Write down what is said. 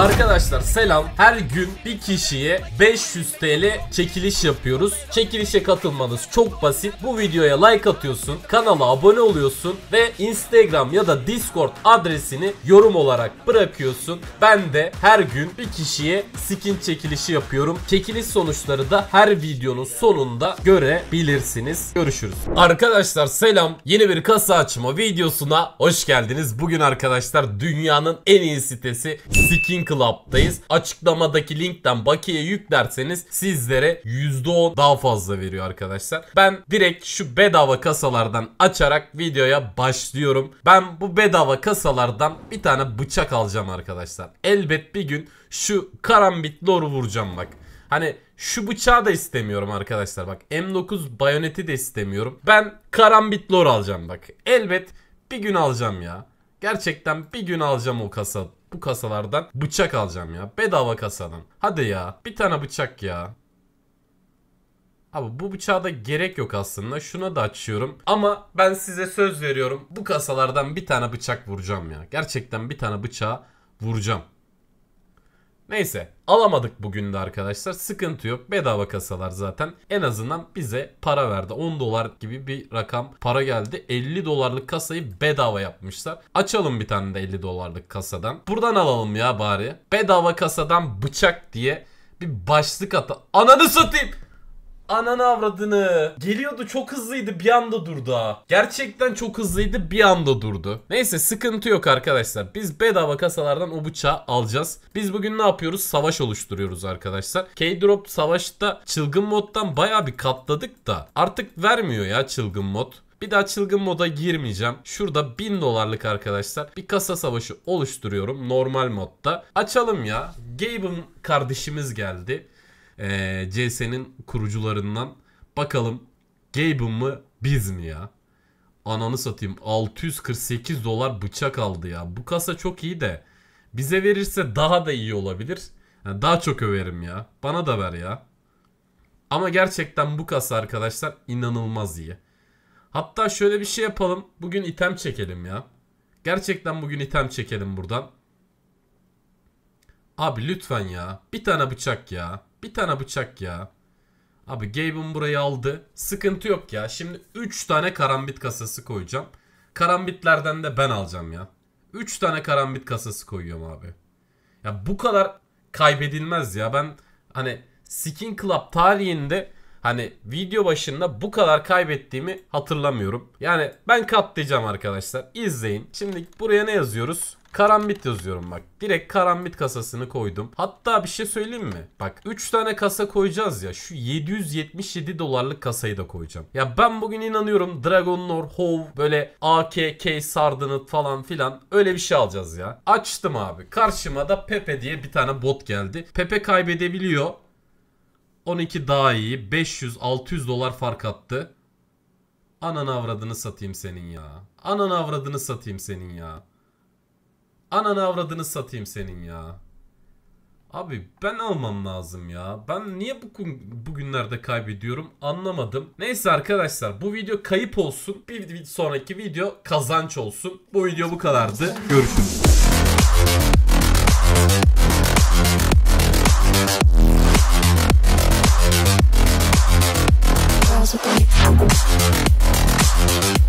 Arkadaşlar selam. Her gün bir kişiye 500 TL çekiliş yapıyoruz. Çekilişe katılmanız çok basit. Bu videoya like atıyorsun, kanala abone oluyorsun ve Instagram ya da Discord adresini yorum olarak bırakıyorsun. Ben de her gün bir kişiye skin çekilişi yapıyorum. Çekiliş sonuçları da her videonun sonunda görebilirsiniz. Görüşürüz. Arkadaşlar selam. Yeni bir kasa açma videosuna hoş geldiniz. Bugün arkadaşlar dünyanın en iyi sitesi Skin Club'dayız. Açıklamadaki linkten bakiye yüklerseniz sizlere %10 daha fazla veriyor arkadaşlar. Ben direkt şu bedava kasalardan açarak videoya başlıyorum. Ben bu bedava kasalardan bir tane bıçak alacağım arkadaşlar. Elbet bir gün şu karambit loru vuracağım bak. Hani şu bıçağı da istemiyorum arkadaşlar bak. M9 bayoneti de istemiyorum. Ben karambit lor alacağım bak. Elbet bir gün alacağım ya. Gerçekten bir gün alacağım o kasa bu kasalardan bıçak alacağım ya. Bedava kasadan. Hadi ya. Bir tane bıçak ya. Abi bu bıçağa da gerek yok aslında. Şuna da açıyorum. Ama ben size söz veriyorum. Bu kasalardan bir tane bıçak vuracağım ya. Gerçekten bir tane bıçağa vuracağım. Neyse alamadık bugün de arkadaşlar. Sıkıntı yok. Bedava kasalar zaten. En azından bize para verdi. 10 dolar gibi bir rakam para geldi. 50 dolarlık kasayı bedava yapmışlar. Açalım bir tane de 50 dolarlık kasadan. Buradan alalım ya bari. Bedava kasadan bıçak diye bir başlık ata. Ananı satayım. Ananı avradını. Geliyordu çok hızlıydı bir anda durdu ha. Gerçekten çok hızlıydı bir anda durdu. Neyse sıkıntı yok arkadaşlar. Biz bedava kasalardan o bıçağı alacağız. Biz bugün ne yapıyoruz? Savaş oluşturuyoruz arkadaşlar. K-Drop savaşta çılgın moddan baya bir katladık da artık vermiyor ya çılgın mod. Bir daha çılgın moda girmeyeceğim. Şurada 1000 dolarlık arkadaşlar bir kasa savaşı oluşturuyorum normal modda. Açalım ya. Gabe'ın kardeşimiz geldi. Ee, CS'nin kurucularından. Bakalım Gaben mı biz mi ya? Ananı satayım 648 dolar bıçak aldı ya. Bu kasa çok iyi de bize verirse daha da iyi olabilir. Yani daha çok överim ya. Bana da ver ya. Ama gerçekten bu kasa arkadaşlar inanılmaz iyi. Hatta şöyle bir şey yapalım. Bugün item çekelim ya. Gerçekten bugün item çekelim buradan. Abi lütfen ya. Bir tane bıçak ya. Bir tane bıçak ya. Abi Gabe'ın burayı aldı. Sıkıntı yok ya. Şimdi 3 tane karambit kasası koyacağım. Karambitlerden de ben alacağım ya. 3 tane karambit kasası koyuyorum abi. Ya bu kadar kaybedilmez ya. Ben hani Skin Club tarihinde hani video başında bu kadar kaybettiğimi hatırlamıyorum. Yani ben katlayacağım arkadaşlar. İzleyin. Şimdi buraya ne yazıyoruz? Karambit yazıyorum bak. Direkt karambit kasasını koydum. Hatta bir şey söyleyeyim mi? Bak 3 tane kasa koyacağız ya. Şu 777 dolarlık kasayı da koyacağım. Ya ben bugün inanıyorum Dragon Lore, Hov, böyle AKK Sardinit falan filan öyle bir şey alacağız ya. Açtım abi. Karşıma da Pepe diye bir tane bot geldi. Pepe kaybedebiliyor. 12 daha iyi. 500-600 dolar fark attı. Anan avradını satayım senin ya. Anan avradını satayım senin ya. Ananı avradını satayım senin ya. Abi ben almam lazım ya. Ben niye bu bugünlerde kaybediyorum anlamadım. Neyse arkadaşlar bu video kayıp olsun. Bir sonraki video kazanç olsun. Bu video bu kadardı. Görüşürüz. Thank you.